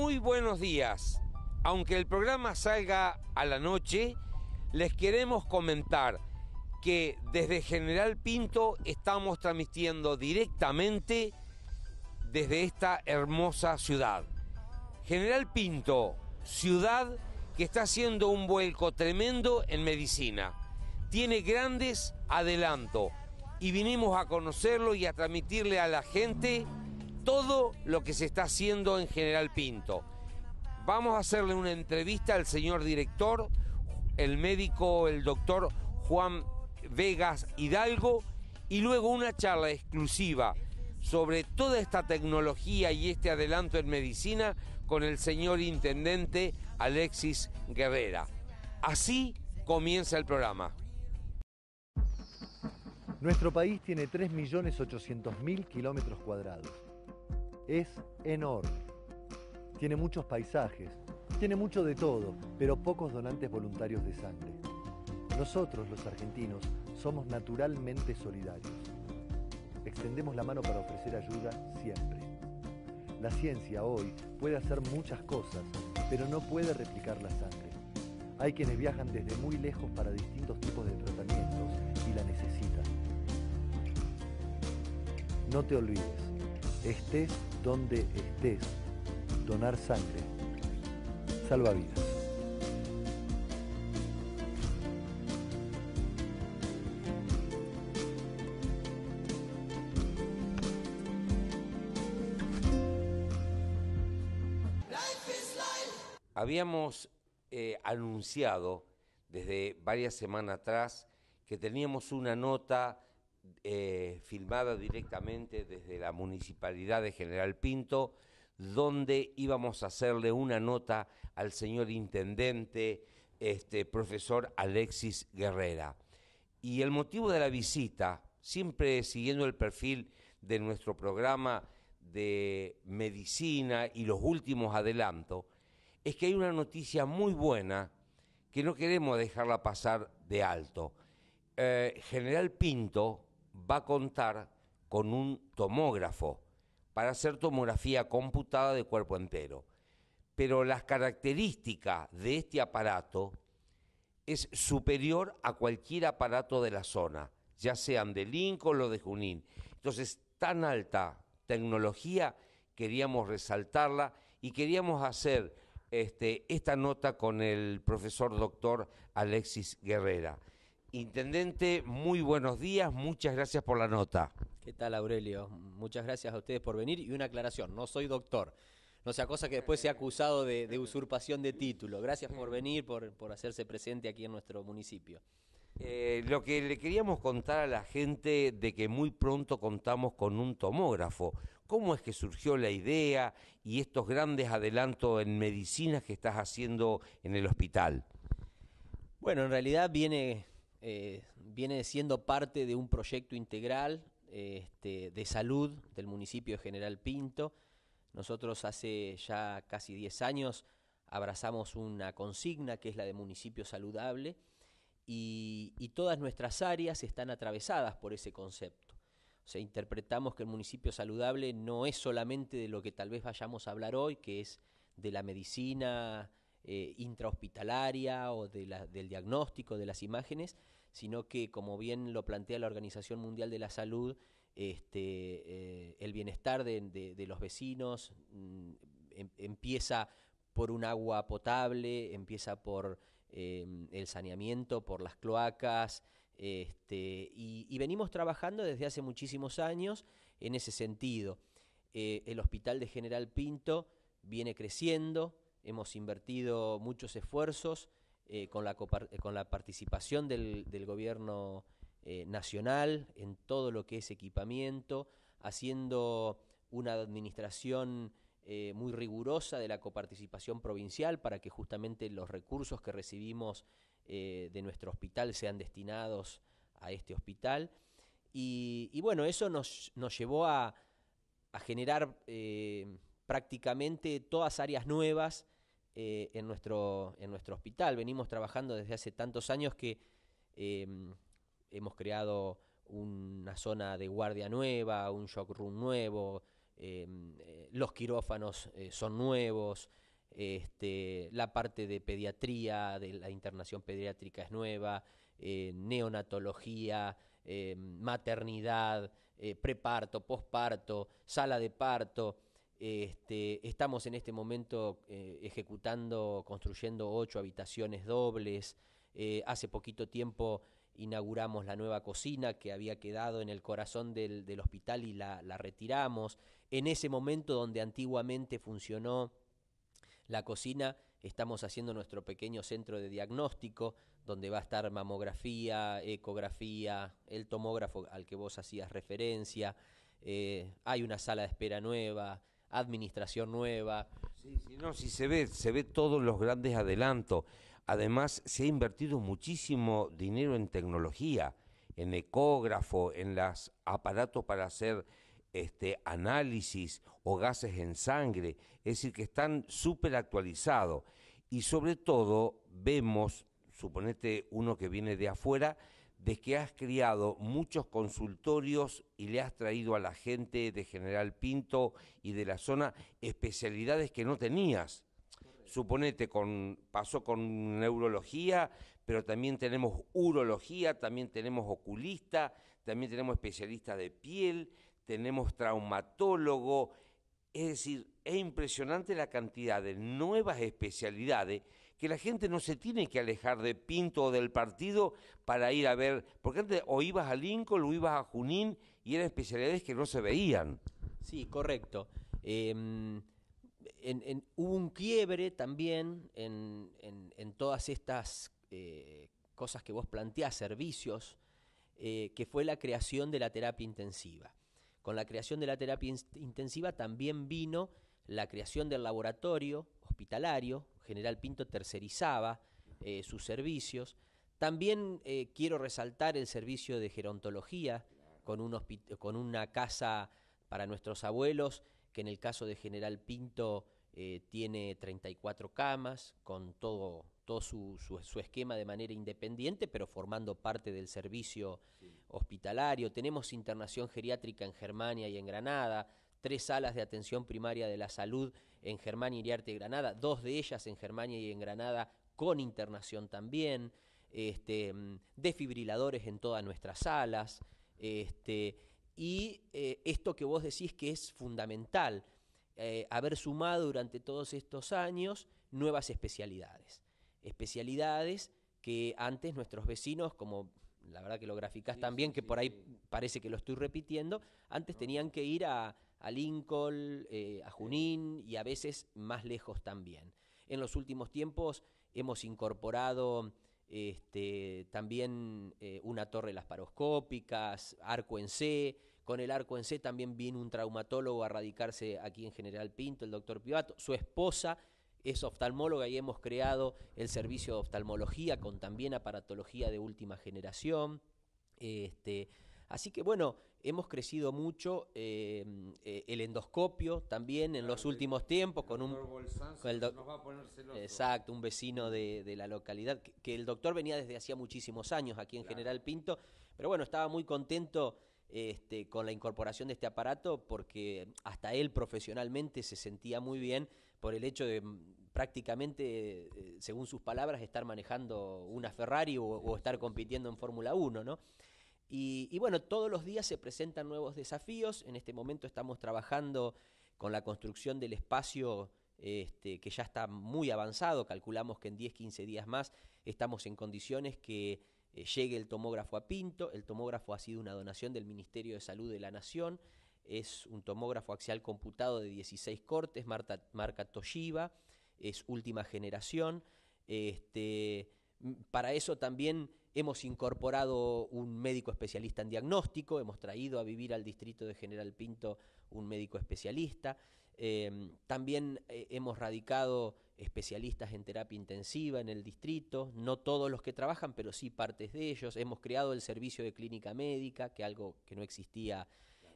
Muy buenos días. Aunque el programa salga a la noche, les queremos comentar que desde General Pinto estamos transmitiendo directamente desde esta hermosa ciudad. General Pinto, ciudad que está haciendo un vuelco tremendo en medicina. Tiene grandes adelantos y vinimos a conocerlo y a transmitirle a la gente todo lo que se está haciendo en General Pinto. Vamos a hacerle una entrevista al señor director, el médico, el doctor Juan Vegas Hidalgo, y luego una charla exclusiva sobre toda esta tecnología y este adelanto en medicina con el señor intendente Alexis Guerrera. Así comienza el programa. Nuestro país tiene 3.800.000 kilómetros cuadrados es enorme. Tiene muchos paisajes, tiene mucho de todo, pero pocos donantes voluntarios de sangre. Nosotros, los argentinos, somos naturalmente solidarios. Extendemos la mano para ofrecer ayuda siempre. La ciencia hoy puede hacer muchas cosas, pero no puede replicar la sangre. Hay quienes viajan desde muy lejos para distintos tipos de tratamientos y la necesitan. No te olvides, estés donde estés, donar sangre salva vidas. Habíamos eh, anunciado desde varias semanas atrás que teníamos una nota eh, filmada directamente desde la Municipalidad de General Pinto, donde íbamos a hacerle una nota al señor intendente, este, profesor Alexis Guerrera. Y el motivo de la visita, siempre siguiendo el perfil de nuestro programa de medicina y los últimos adelantos, es que hay una noticia muy buena que no queremos dejarla pasar de alto. Eh, General Pinto, va a contar con un tomógrafo para hacer tomografía computada de cuerpo entero. Pero las características de este aparato es superior a cualquier aparato de la zona, ya sean de Lincoln o de Junín. Entonces, tan alta tecnología queríamos resaltarla y queríamos hacer este, esta nota con el profesor doctor Alexis Guerrera. Intendente, muy buenos días, muchas gracias por la nota. ¿Qué tal, Aurelio? Muchas gracias a ustedes por venir y una aclaración, no soy doctor. No sea cosa que después sea acusado de, usurpación de título. Gracias por venir, por, por hacerse presente aquí en nuestro municipio. Eh, lo que le queríamos contar a la gente de que muy pronto contamos con un tomógrafo. ¿Cómo es que surgió la idea y estos grandes adelantos en medicinas que estás haciendo en el hospital? Bueno, en realidad viene eh, viene siendo parte de un proyecto integral este, de salud del municipio de General Pinto. Nosotros hace ya casi 10 años abrazamos una consigna que es la de municipio saludable y, y todas nuestras áreas están atravesadas por ese concepto. O sea, interpretamos que el municipio saludable no es solamente de lo que tal vez vayamos a hablar hoy, que es de la medicina, eh, intrahospitalaria o del diagnóstico de las imágenes, sino que, como bien lo plantea la Organización Mundial de la Salud, este, eh, el bienestar de, los vecinos mm, em, empieza por un agua potable, empieza por em, el saneamiento, por las cloacas, este, y, venimos trabajando desde hace muchísimos años en ese sentido. Eh, el hospital de General Pinto viene creciendo, hemos invertido muchos esfuerzos eh, con, la eh, con la participación del, gobierno eh, nacional en todo lo que es equipamiento, haciendo una administración muy rigurosa de la coparticipación provincial para que justamente los recursos que recibimos de nuestro hospital sean destinados a este hospital. Y, bueno, eso nos, nos llevó a, a generar prácticamente todas áreas nuevas eh, en, nuestro, hospital. Venimos trabajando desde hace tantos años que em, hemos creado una zona de guardia nueva, un shock room nuevo, em, eh, los quirófanos eh, son nuevos, este, la parte de pediatría, de la internación pediátrica es nueva, neonatología, em, maternidad, preparto, posparto, sala de parto este, estamos en este momento eh, ejecutando, construyendo ocho habitaciones dobles. Eh, hace poquito tiempo inauguramos la nueva cocina que había quedado en el corazón del, hospital y la, retiramos. En ese momento donde antiguamente funcionó la cocina, estamos haciendo nuestro pequeño centro de diagnóstico, donde va a estar mamografía, ecografía, el tomógrafo al que vos hacías referencia, eh, hay una sala de espera nueva, administración nueva. Sí, no, se ve, se ve todos los grandes adelantos. Además, se ha invertido muchísimo dinero en tecnología, en ecógrafo, en los aparatos para hacer este, análisis o gases en sangre. Es decir, que están súper actualizados. Y sobre todo, vemos, suponete uno que viene de afuera, de que has criado muchos consultorios y le has traído a la gente de General Pinto y de la zona especialidades que no tenías. Suponete, con, pasó con neurología, pero también tenemos urología, también tenemos oculista, también tenemos especialista de piel, tenemos traumatólogo. Es decir, es impresionante la cantidad de nuevas especialidades que la gente no se tiene que alejar de Pinto o del partido para ir a ver, porque antes o ibas a Lincoln o ibas a Junín y eran especialidades que no se veían. Sí, correcto. Em, en, hubo un quiebre también en, todas estas eh, cosas que vos planteás, servicios, eh, que fue la creación de la terapia intensiva. Con la creación de la terapia intensiva también vino la creación del laboratorio hospitalario, general Pinto tercerizaba eh, sus servicios. También eh, quiero resaltar el servicio de gerontología con, una casa para nuestros abuelos, que en el caso de General Pinto eh, tiene 34 camas, con todo, todo su, esquema de manera independiente, pero formando parte del servicio hospitalario. Tenemos internación geriátrica en Germania y en Granada, tres salas de atención primaria de la salud en Germania, Iriarte y Granada, dos de ellas en Germania y en Granada con internación también, este, mm, desfibriladores en todas nuestras salas, este, y eh, esto que vos decís que es fundamental, eh, haber sumado durante todos estos años nuevas especialidades, especialidades que antes nuestros vecinos, como la verdad que lo graficás tan también, que por ahí parece que lo estoy repitiendo, antes tenían que ir a a Lincoln, eh, a Junín y a veces más lejos también. En los últimos tiempos hemos incorporado este, también eh, una torre lasparoscópicas, arco en C. Con el arco en C también viene un traumatólogo a radicarse aquí en General Pinto, el doctor Pivato. Su esposa es oftalmóloga y hemos creado el servicio de oftalmología con también aparatología de última generación. Este, Así que bueno, hemos crecido mucho em, eh, el endoscopio también en los últimos tiempos con un... nos va Exacto, un vecino de, la localidad, que, el doctor venía desde hacía muchísimos años aquí en General Pinto, pero bueno, estaba muy contento. Este, con la incorporación de este aparato porque hasta él profesionalmente se sentía muy bien por el hecho de mm, prácticamente, eh, según sus palabras, estar manejando una Ferrari o, o estar compitiendo en Fórmula 1, ¿no? Y, bueno, todos los días se presentan nuevos desafíos. En este momento estamos trabajando con la construcción del espacio este, que ya está muy avanzado. Calculamos que en 10, 15 días más estamos en condiciones que eh, llegue el tomógrafo a Pinto. El tomógrafo ha sido una donación del Ministerio de Salud de la Nación. Es un tomógrafo axial computado de 16 cortes, marca, marca Toshiba, es última generación. Este, para eso también Hemos incorporado un médico especialista en diagnóstico, hemos traído a vivir al distrito de General Pinto un médico especialista. Em, también eh, hemos radicado especialistas en terapia intensiva en el distrito, no todos los que trabajan, pero sí partes de ellos. Hemos creado el servicio de clínica médica, que algo que no existía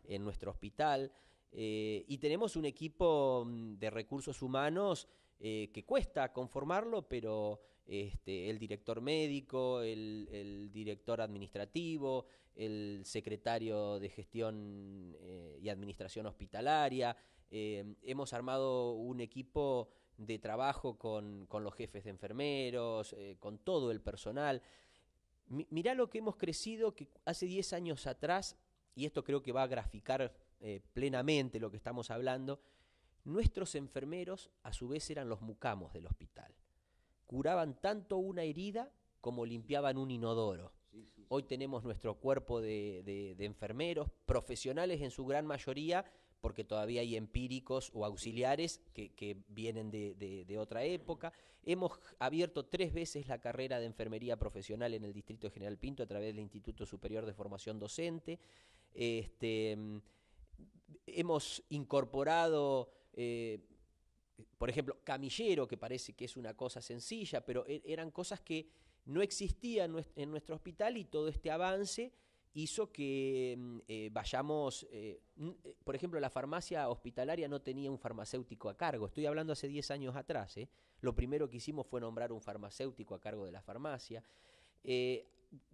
en nuestro hospital. Eh, y tenemos un equipo mm, de recursos humanos eh, que cuesta conformarlo, pero este, el director médico, el, director administrativo, el secretario de gestión eh, y administración hospitalaria. Eh, hemos armado un equipo de trabajo con, los jefes de enfermeros, eh, con todo el personal. mirá lo que hemos crecido que hace 10 años atrás, y esto creo que va a graficar plenamente lo que estamos hablando, nuestros enfermeros a su vez eran los mucamos del hospital curaban tanto una herida como limpiaban un inodoro. Hoy tenemos nuestro cuerpo de, enfermeros, profesionales en su gran mayoría, porque todavía hay empíricos o auxiliares que, vienen de, otra época. Hemos abierto tres veces la carrera de enfermería profesional en el Distrito General Pinto a través del Instituto Superior de Formación Docente. Este, mm, hemos incorporado... Eh, por ejemplo, camillero, que parece que es una cosa sencilla, pero e-, eran cosas que no existían en nuestro hospital y todo este avance hizo que mm, eh, vayamos, eh, eh, por ejemplo, la farmacia hospitalaria no tenía un farmacéutico a cargo, estoy hablando hace 10 años atrás, lo primero que hicimos fue nombrar un farmacéutico a cargo de la farmacia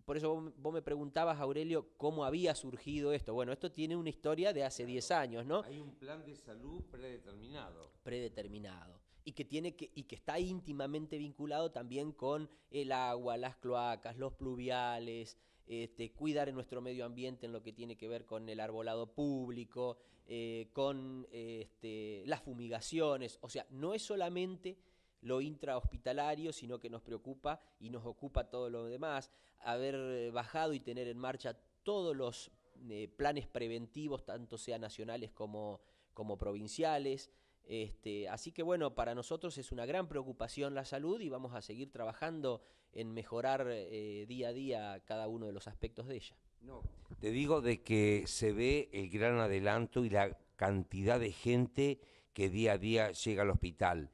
por eso vos, me preguntabas, Aurelio, cómo había surgido esto. Bueno, esto tiene una historia de hace 10 años, ¿no? Hay un plan de salud predeterminado. Predeterminado. Y que, tiene que, y que está íntimamente vinculado también con el agua, las cloacas, los pluviales, este, cuidar en nuestro medio ambiente en lo que tiene que ver con el arbolado público, eh, con este, las fumigaciones. O sea, no es solamente lo intrahospitalario, sino que nos preocupa y nos ocupa todo lo demás. Haber eh, bajado y tener en marcha todos los eh, planes preventivos, tanto sean nacionales como, como provinciales. Este, así que bueno, para nosotros es una gran preocupación la salud y vamos a seguir trabajando en mejorar eh, día a día cada uno de los aspectos de ella. No, te digo de que se ve el gran adelanto y la cantidad de gente que día a día llega al hospital.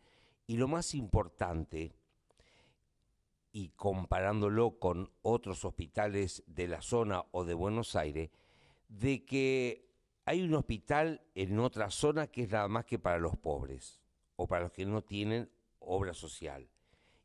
Y lo más importante, y comparándolo con otros hospitales de la zona o de Buenos Aires, de que hay un hospital en otra zona que es nada más que para los pobres o para los que no tienen obra social.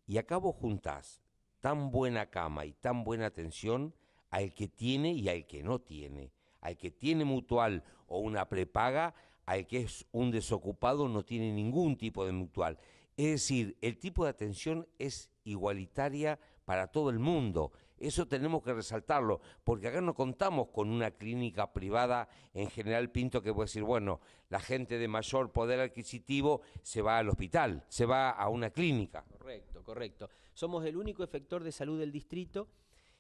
Y acá vos juntás tan buena cama y tan buena atención al que tiene y al que no tiene, al que tiene mutual o una prepaga, al que es un desocupado no tiene ningún tipo de mutual. Es decir, el tipo de atención es igualitaria para todo el mundo. Eso tenemos que resaltarlo, porque acá no contamos con una clínica privada en General Pinto que puede decir, bueno, la gente de mayor poder adquisitivo se va al hospital, se va a una clínica. Correcto, correcto. Somos el único efector de salud del distrito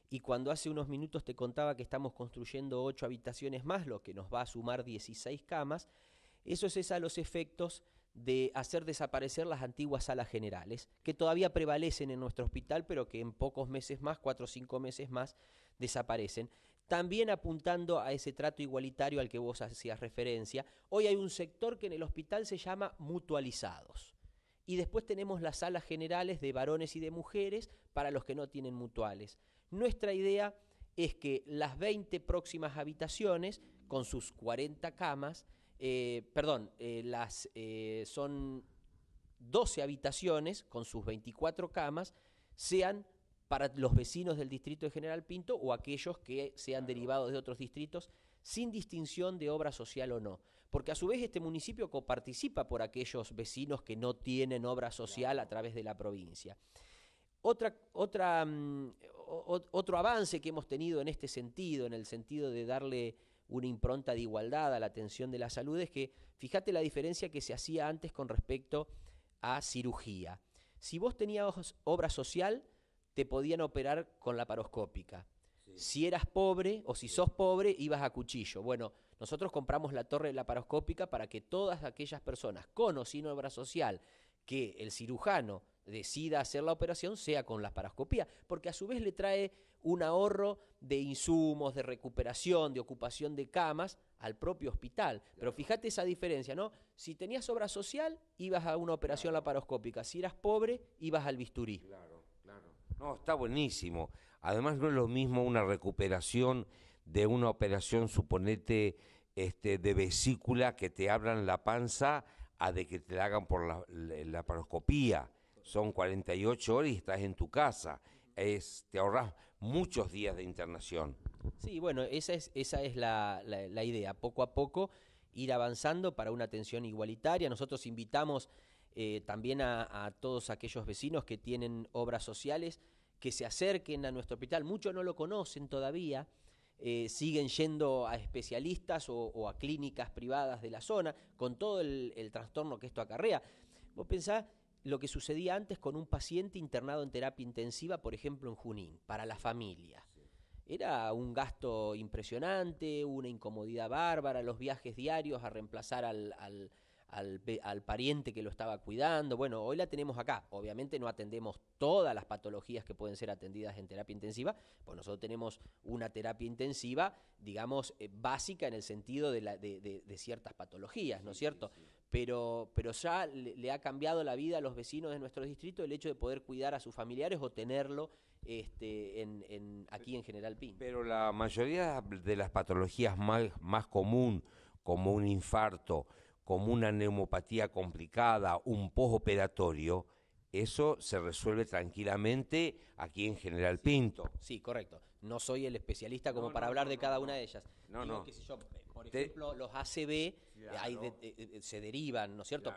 y cuando hace unos minutos te contaba que estamos construyendo ocho habitaciones más, lo que nos va a sumar 16 camas, eso es a los efectos de hacer desaparecer las antiguas salas generales, que todavía prevalecen en nuestro hospital, pero que en pocos meses más, cuatro o cinco meses más, desaparecen. También apuntando a ese trato igualitario al que vos hacías referencia, hoy hay un sector que en el hospital se llama mutualizados. Y después tenemos las salas generales de varones y de mujeres para los que no tienen mutuales. Nuestra idea es que las 20 próximas habitaciones, con sus 40 camas, eh, perdón, eh, las, eh, son 12 habitaciones con sus 24 camas, sean para los vecinos del distrito de General Pinto o aquellos que sean derivados de otros distritos, sin distinción de obra social o no. Porque a su vez este municipio coparticipa por aquellos vecinos que no tienen obra social a través de la provincia. Otra, mm, otro avance que hemos tenido en este sentido, en el sentido de darle una impronta de igualdad a la atención de la salud es que, fíjate la diferencia que se hacía antes con respecto a cirugía. Si vos tenías obra social, te podían operar con la paroscópica. Si eras pobre o si sos pobre, ibas a cuchillo. Bueno, nosotros compramos la torre de la paroscópica para que todas aquellas personas con o sin obra social que el cirujano decida hacer la operación sea con la paroscopía, porque a su vez le trae un ahorro de insumos, de recuperación, de ocupación de camas al propio hospital. Pero fíjate esa diferencia, ¿no? Si tenías obra social, ibas a una operación laparoscópica. Si eras pobre, ibas al bisturí. Claro, claro. No, está buenísimo. Además, no es lo mismo una recuperación de una operación, suponete, este, de vesícula que te abran la panza a de que te la hagan por la, laparoscopía. Son 48 horas y estás en tu casa. te ahorras muchos días de internación. Sí, bueno, esa es, la, idea, poco a poco ir avanzando para una atención igualitaria. Nosotros invitamos eh, también a, todos aquellos vecinos que tienen obras sociales que se acerquen a nuestro hospital. Muchos no lo conocen todavía, eh, siguen yendo a especialistas o, a clínicas privadas de la zona, con todo el, el trastorno que esto acarrea. Vos pensás lo que sucedía antes con un paciente internado en terapia intensiva, por ejemplo, en Junín, para la familia. Era un gasto impresionante, una incomodidad bárbara, los viajes diarios a reemplazar al al, pariente que lo estaba cuidando. Bueno, hoy la tenemos acá. Obviamente no atendemos todas las patologías que pueden ser atendidas en terapia intensiva, pues nosotros tenemos una terapia intensiva, digamos, eh, básica en el sentido de, ciertas patologías, ¿no es cierto? Pero, pero ya le, ha cambiado la vida a los vecinos de nuestro distrito el hecho de poder cuidar a sus familiares o tenerlo este, aquí en General Pin. Pero la mayoría de las patologías más, más común, como un infarto, como una neumopatía complicada, un postoperatorio, eso se resuelve tranquilamente aquí en General Pinto. Sí, correcto. No soy el especialista como para hablar de cada una de ellas. No, no. por ejemplo, los ACB eh, eh, eh, se derivan, ¿no es cierto?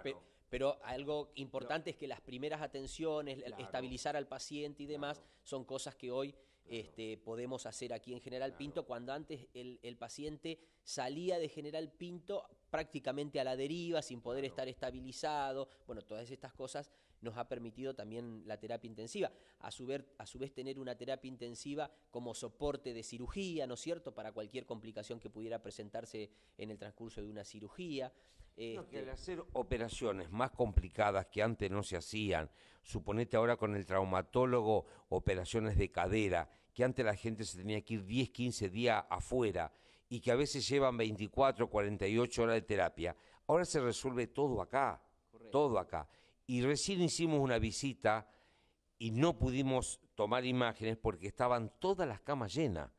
pero algo importante es que las primeras atenciones, estabilizar al paciente y demás, son cosas que hoy este, podemos hacer aquí en General Pinto, cuando antes el, paciente salía de General Pinto prácticamente a la deriva, sin poder estar estabilizado. Bueno, todas estas cosas nos ha permitido también la terapia intensiva. A su, vez, a su vez tener una terapia intensiva como soporte de cirugía, ¿no es cierto?, para cualquier complicación que pudiera presentarse en el transcurso de una cirugía. Este, al hacer operaciones más complicadas que antes no se hacían, suponete ahora con el traumatólogo, operaciones de cadera, que antes la gente se tenía que ir 10, 15 días afuera y que a veces llevan 24, 48 horas de terapia, ahora se resuelve todo acá, todo acá. Y recién hicimos una visita y no pudimos tomar imágenes porque estaban todas las camas llenas.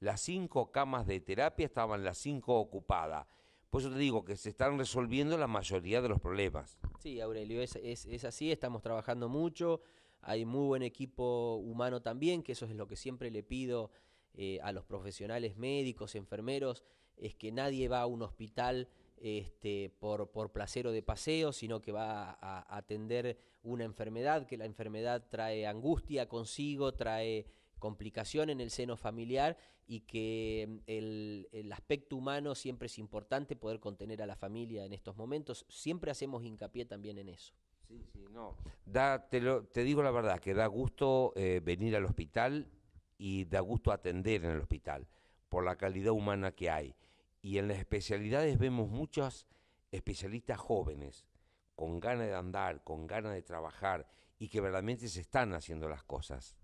Las cinco camas de terapia estaban las cinco ocupadas por eso te digo que se están resolviendo la mayoría de los problemas. Sí, Aurelio, es, así, estamos trabajando mucho, hay muy buen equipo humano también, que eso es lo que siempre le pido eh, a los profesionales médicos, enfermeros, es que nadie va a un hospital este, por, por placer o de paseo, sino que va a atender una enfermedad, que la enfermedad trae angustia consigo, trae complicación en el seno familiar y que mm, el, el, aspecto humano siempre es importante poder contener a la familia en estos momentos. Siempre hacemos hincapié también en eso. Sí, sí, no. te, digo la verdad, que da gusto eh, venir al hospital y da gusto atender en el hospital por la calidad humana que hay. Y en las especialidades vemos muchos especialistas jóvenes con ganas de andar, con ganas de trabajar y que verdaderamente se están haciendo las cosas.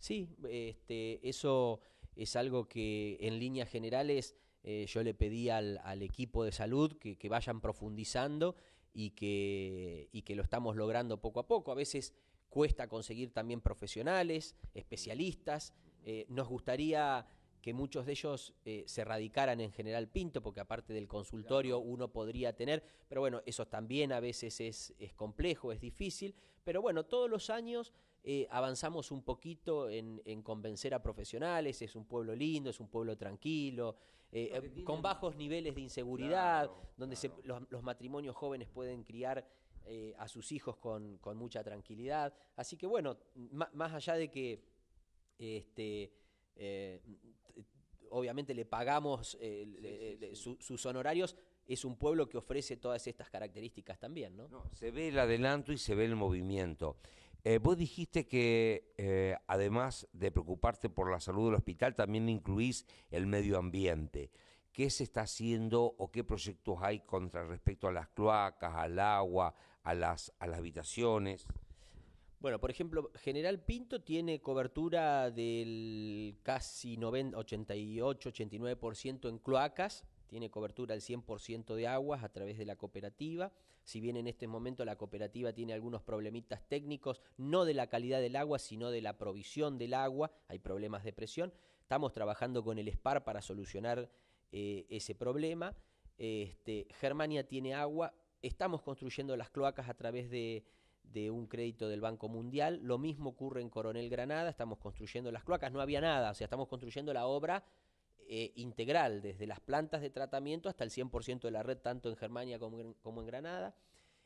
Sí, este, eso es algo que en líneas generales eh, yo le pedí al, equipo de salud que, vayan profundizando y que, y que lo estamos logrando poco a poco. A veces cuesta conseguir también profesionales, especialistas. Eh, nos gustaría que muchos de ellos eh, se radicaran en General Pinto, porque aparte del consultorio uno podría tener, pero bueno, eso también a veces es, es complejo, es difícil, pero bueno, todos los años eh, avanzamos un poquito en, convencer a profesionales, es un pueblo lindo, es un pueblo tranquilo, eh, eh, con bajos niveles de inseguridad, donde los, matrimonios jóvenes pueden criar a sus hijos con, mucha tranquilidad. Así que bueno, más allá de que este, obviamente le pagamos sus honorarios, es un pueblo que ofrece todas estas características también, ¿no? Se ve el adelanto y se ve el movimiento. Eh, vos dijiste que eh, además de preocuparte por la salud del hospital, también incluís el medio ambiente. ¿Qué se está haciendo o qué proyectos hay contra respecto a las cloacas, al agua, a las, a las habitaciones? Bueno, por ejemplo, General Pinto tiene cobertura del casi 88-89% en cloacas, tiene cobertura del 100% de aguas a través de la cooperativa si bien en este momento la cooperativa tiene algunos problemitas técnicos, no de la calidad del agua, sino de la provisión del agua, hay problemas de presión, estamos trabajando con el SPAR para solucionar eh, ese problema. Este, Germania tiene agua, estamos construyendo las cloacas a través de, de un crédito del Banco Mundial, lo mismo ocurre en Coronel Granada, estamos construyendo las cloacas, no había nada, o sea, estamos construyendo la obra eh, integral, desde las plantas de tratamiento hasta el 100% de la red, tanto en Germania como en, Granada.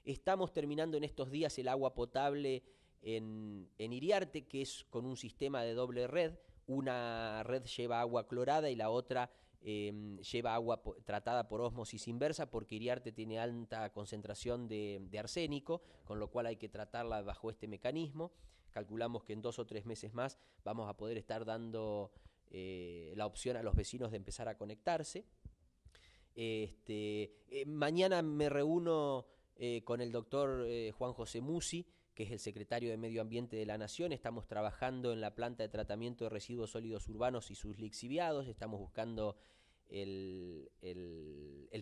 Estamos terminando en estos días el agua potable en, Iriarte, que es con un sistema de doble red. Una red lleva agua clorada y la otra em, lleva agua tratada por osmosis inversa porque Iriarte tiene alta concentración de, arsénico, con lo cual hay que tratarla bajo este mecanismo. Calculamos que en dos o tres meses más vamos a poder estar dando eh, la opción a los vecinos de empezar a conectarse. Este, eh, mañana me reúno eh, con el doctor Juan José Musi, que es el secretario de Medio Ambiente de la Nación. Estamos trabajando en la planta de tratamiento de residuos sólidos urbanos y sus lixiviados. Estamos buscando el,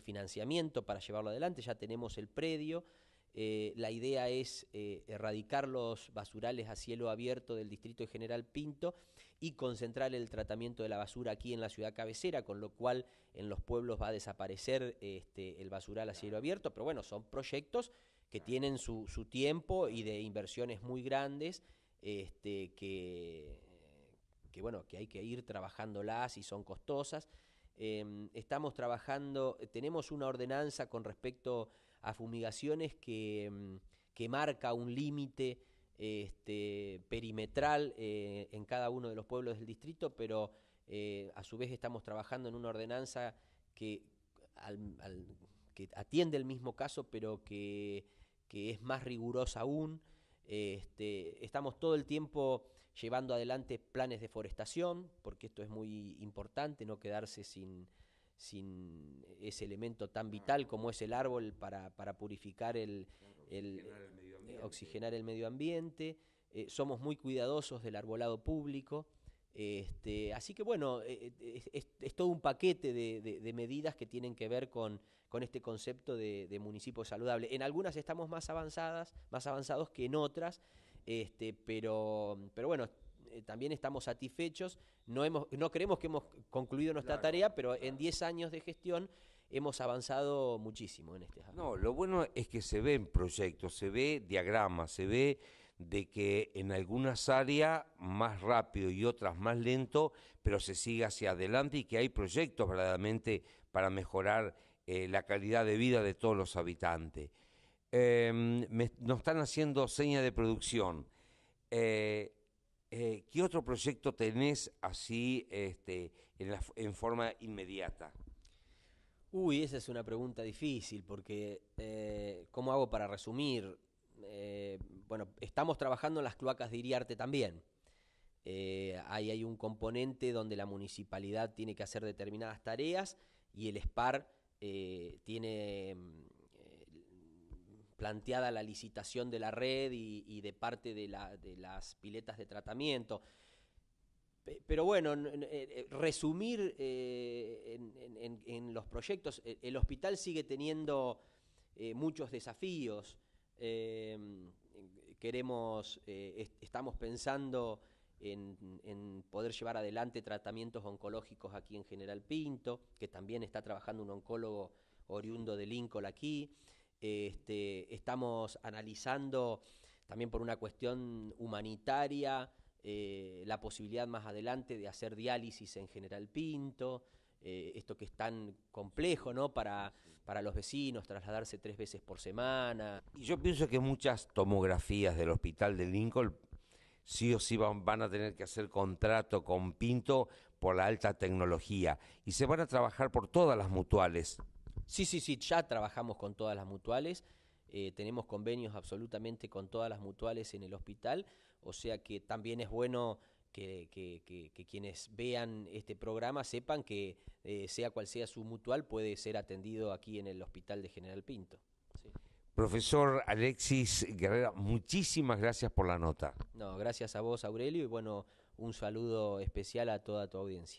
financiamiento para llevarlo adelante. Ya tenemos el predio. la idea es erradicar los basurales a cielo abierto del Distrito General Pinto y concentrar el tratamiento de la basura aquí en la ciudad cabecera, con lo cual en los pueblos va a desaparecer este, el basural a cielo abierto, pero bueno, son proyectos que tienen su, tiempo y de inversiones muy grandes este, que, que, bueno, que hay que ir trabajándolas y son costosas. Em, estamos trabajando, tenemos una ordenanza con respecto a fumigaciones que, em, que marca un límite este, perimetral eh, en cada uno de los pueblos del distrito, pero eh, a su vez estamos trabajando en una ordenanza que, atiende el mismo caso, pero que, es más rigurosa aún. Este, estamos todo el tiempo llevando adelante planes de forestación, porque esto es muy importante, no quedarse sin, ese elemento tan vital como es el árbol para, purificar el, oxigenar el medio ambiente, eh, somos muy cuidadosos del arbolado público. Este, así que bueno, eh, eh, es, todo un paquete de, medidas que tienen que ver con, con este concepto de, municipio saludable. En algunas estamos más avanzadas, más avanzados que en otras, este, pero, pero bueno, también estamos satisfechos. No, hemos, no creemos que hemos concluido nuestra tarea, pero en 10 años de gestión hemos avanzado muchísimo en este No, lo bueno es que se ven proyectos, se ve diagramas, se ve de que en algunas áreas más rápido y otras más lento, pero se sigue hacia adelante y que hay proyectos verdaderamente para mejorar eh, la calidad de vida de todos los habitantes. Em, nos están haciendo señas de producción. Eh, eh, ¿Qué otro proyecto tenés así este, en forma inmediata? Uy, esa es una pregunta difícil, porque eh, ¿cómo hago para resumir? Eh, bueno, estamos trabajando en las cloacas de Iriarte también. Eh, ahí hay un componente donde la municipalidad tiene que hacer determinadas tareas y el SPAR eh, tiene mm, planteada la licitación de la red y, de parte de, de las piletas de tratamiento. Pero bueno, eh, eh, resumir eh, en, los proyectos, el hospital sigue teniendo muchos desafíos. Em, queremos, estamos pensando en, poder llevar adelante tratamientos oncológicos aquí en General Pinto, que también está trabajando un oncólogo oriundo de Lincoln aquí. Este, estamos analizando también por una cuestión humanitaria eh, la posibilidad más adelante de hacer diálisis en General Pinto, eh, esto que es tan complejo ¿no? para, para los vecinos, trasladarse tres veces por semana. Y yo pienso que muchas tomografías del hospital de Lincoln sí o sí van, a tener que hacer contrato con Pinto por la alta tecnología y se van a trabajar por todas las mutuales. Sí, sí, sí, ya trabajamos con todas las mutuales, eh, tenemos convenios absolutamente con todas las mutuales en el hospital, o sea que también es bueno que, quienes vean este programa sepan que eh, sea cual sea su mutual puede ser atendido aquí en el Hospital de General Pinto. Profesor Alexis Guerrera, muchísimas gracias por la nota. No, gracias a vos Aurelio y bueno, un saludo especial a toda tu audiencia.